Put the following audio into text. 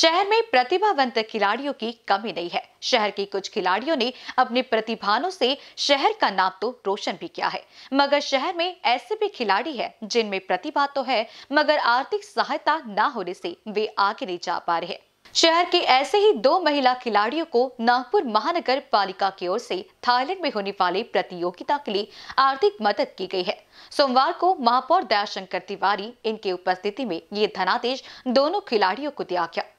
शहर में प्रतिभावंत खिलाड़ियों की कमी नहीं है शहर के कुछ खिलाड़ियों ने अपने प्रतिभाओं से शहर का नाम तो रोशन भी किया है मगर शहर में ऐसे भी खिलाड़ी है जिनमें प्रतिभा तो है मगर आर्थिक सहायता न होने से वे आगे नहीं जा पा रहे हैं शहर की ऐसे ही दो महिला खिलाड़ियों को नागपुर महानगर पालिका की ओर से थाईलैंड में होने वाले प्रतियोगिता के लिए आर्थिक मदद की गई है सोमवार को महापौर दयाशंकर तिवारी इनकी उपस्थिति में ये धनादेश दोनों खिलाड़ियों को दिया गया